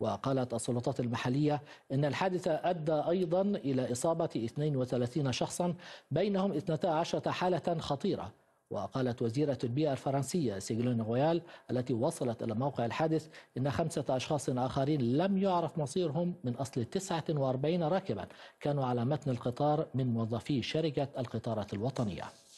وقالت السلطات المحلية أن الحادث أدى أيضا إلى إصابة 32 شخصا بينهم 12 حالة خطيرة وقالت وزيرة البيئة الفرنسية سيغلون رويال التي وصلت إلى موقع الحادث إن خمسة أشخاص آخرين لم يعرف مصيرهم من أصل 49 راكبا كانوا على متن القطار من موظفي شركة القطارات الوطنية